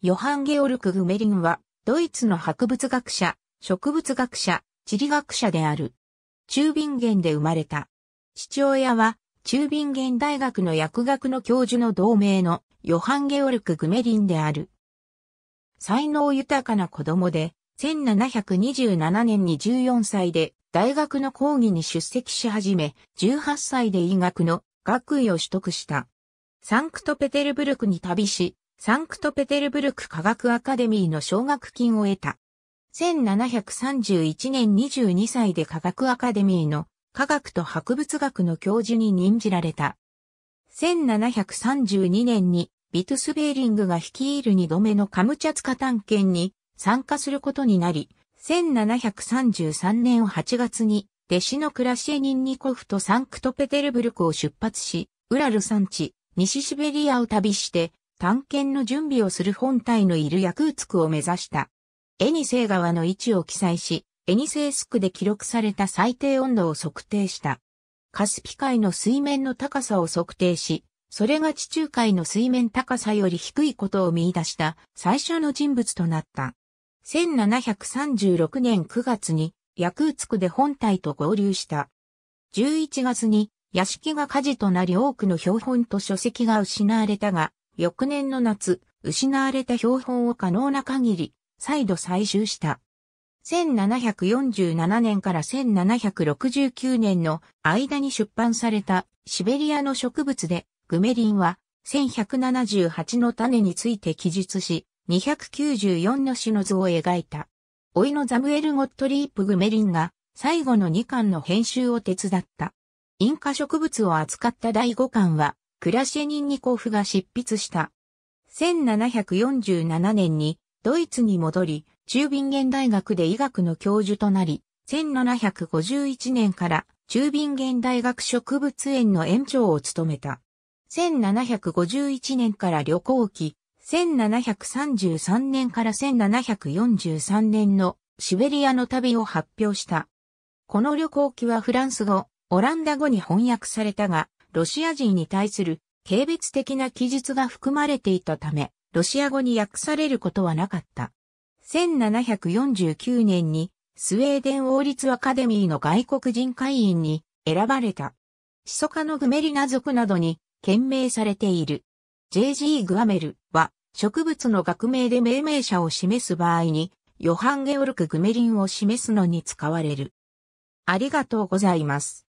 ヨハン・ゲオルク・グメリンは、ドイツの博物学者、植物学者、地理学者である。中便原で生まれた。父親は、中便原大学の薬学の教授の同盟のヨハン・ゲオルク・グメリンである。才能豊かな子供で、1727年に14歳で大学の講義に出席し始め、18歳で医学の学位を取得した。サンクトペテルブルクに旅し、サンクトペテルブルク科学アカデミーの奨学金を得た。1731年22歳で科学アカデミーの科学と博物学の教授に任じられた。1732年にビトゥスベーリングが率いる2度目のカムチャツカ探検に参加することになり、1733年8月に弟子のクラシエニンニコフとサンクトペテルブルクを出発し、ウラル山地、西シベリアを旅して、探検の準備をする本体のいるヤクーツクを目指した。エニセイ川の位置を記載し、エニセイスクで記録された最低温度を測定した。カスピ海の水面の高さを測定し、それが地中海の水面高さより低いことを見出した最初の人物となった。1736年9月にヤクーツクで本体と合流した。11月に屋敷が火事となり多くの標本と書籍が失われたが、翌年の夏、失われた標本を可能な限り、再度採集した。1747年から1769年の間に出版されたシベリアの植物でグメリンは1178の種について記述し294の種の図を描いた。老いのザムエル・ゴットリープ・グメリンが最後の2巻の編集を手伝った。インカ植物を扱った第5巻はクラシェニンニコフが執筆した。1747年にドイツに戻り、中ビンゲン大学で医学の教授となり、1751年から中ビンゲン大学植物園の園長を務めた。1751年から旅行期、1733年から1743年のシベリアの旅を発表した。この旅行記はフランス語、オランダ語に翻訳されたが、ロシア人に対する軽蔑的な記述が含まれていたため、ロシア語に訳されることはなかった。1749年にスウェーデン王立アカデミーの外国人会員に選ばれた。シソカのグメリナ族などに懸命されている。J.G. グアメルは植物の学名で命名者を示す場合にヨハン・ゲオルク・グメリンを示すのに使われる。ありがとうございます。